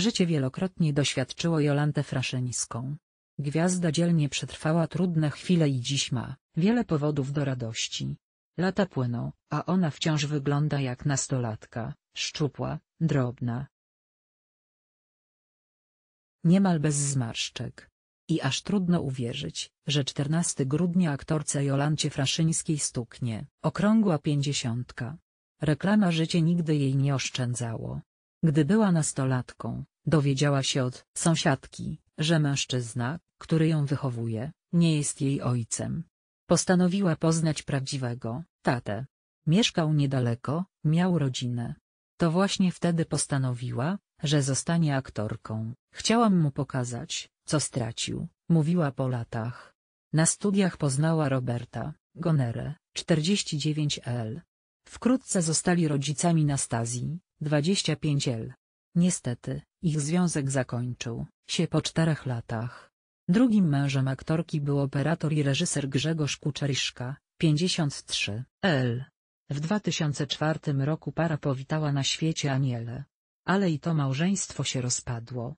Życie wielokrotnie doświadczyło Jolantę Fraszyńską. Gwiazda dzielnie przetrwała trudne chwile i dziś ma wiele powodów do radości. Lata płyną, a ona wciąż wygląda jak nastolatka, szczupła, drobna. Niemal bez zmarszczek. I aż trudno uwierzyć, że 14 grudnia aktorce Jolancie Fraszyńskiej stuknie, okrągła pięćdziesiątka. Reklama życie nigdy jej nie oszczędzało. Gdy była nastolatką, dowiedziała się od sąsiadki, że mężczyzna, który ją wychowuje, nie jest jej ojcem. Postanowiła poznać prawdziwego tatę. Mieszkał niedaleko, miał rodzinę. To właśnie wtedy postanowiła, że zostanie aktorką. Chciałam mu pokazać, co stracił, mówiła po latach. Na studiach poznała Roberta, Gonerę, 49L. Wkrótce zostali rodzicami Nastazji, 25 L. Niestety, ich związek zakończył się po czterech latach. Drugim mężem aktorki był operator i reżyser Grzegorz Kuczeriszka, 53 L. W 2004 roku para powitała na świecie Aniele. Ale i to małżeństwo się rozpadło.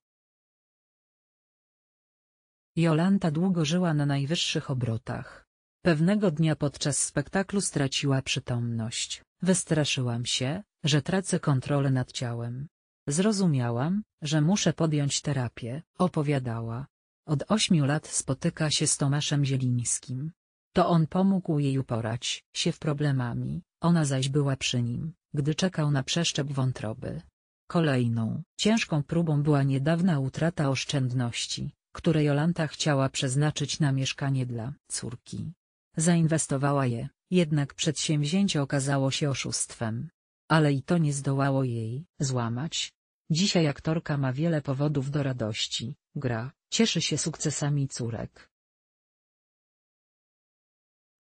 Jolanta długo żyła na najwyższych obrotach. Pewnego dnia podczas spektaklu straciła przytomność. Wystraszyłam się, że tracę kontrolę nad ciałem. Zrozumiałam, że muszę podjąć terapię, opowiadała. Od ośmiu lat spotyka się z Tomaszem Zielińskim. To on pomógł jej uporać się w problemami, ona zaś była przy nim, gdy czekał na przeszczep wątroby. Kolejną, ciężką próbą była niedawna utrata oszczędności, które Jolanta chciała przeznaczyć na mieszkanie dla córki. Zainwestowała je, jednak przedsięwzięcie okazało się oszustwem. Ale i to nie zdołało jej złamać. Dzisiaj aktorka ma wiele powodów do radości, gra, cieszy się sukcesami córek.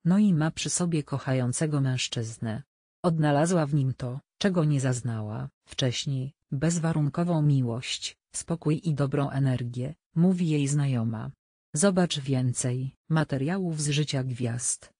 No i ma przy sobie kochającego mężczyznę. Odnalazła w nim to, czego nie zaznała wcześniej, bezwarunkową miłość, spokój i dobrą energię, mówi jej znajoma. Zobacz więcej materiałów z życia gwiazd.